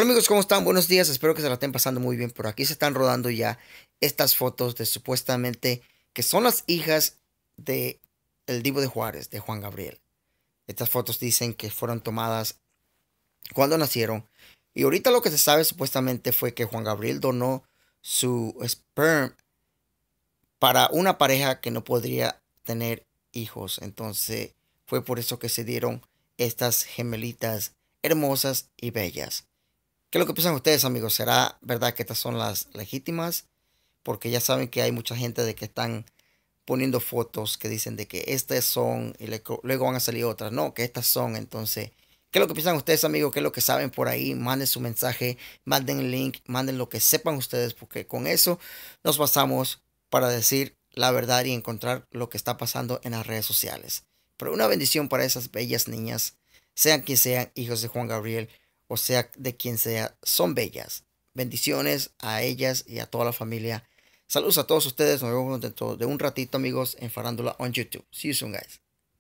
Hola amigos, ¿cómo están? Buenos días, espero que se la estén pasando muy bien. Por aquí se están rodando ya estas fotos de supuestamente que son las hijas de el Divo de Juárez, de Juan Gabriel. Estas fotos dicen que fueron tomadas cuando nacieron. Y ahorita lo que se sabe supuestamente fue que Juan Gabriel donó su sperm para una pareja que no podría tener hijos. Entonces fue por eso que se dieron estas gemelitas hermosas y bellas. ¿Qué es lo que piensan ustedes, amigos? ¿Será verdad que estas son las legítimas? Porque ya saben que hay mucha gente de que están poniendo fotos que dicen de que estas son y luego van a salir otras. No, que estas son. Entonces, ¿qué es lo que piensan ustedes, amigos? ¿Qué es lo que saben por ahí? Manden su mensaje, manden el link, manden lo que sepan ustedes, porque con eso nos basamos para decir la verdad y encontrar lo que está pasando en las redes sociales. Pero una bendición para esas bellas niñas, sean quien sean hijos de Juan Gabriel o sea, de quien sea, son bellas. Bendiciones a ellas y a toda la familia. Saludos a todos ustedes. Nos vemos dentro de un ratito, amigos, en Farándula on YouTube. See you soon, guys.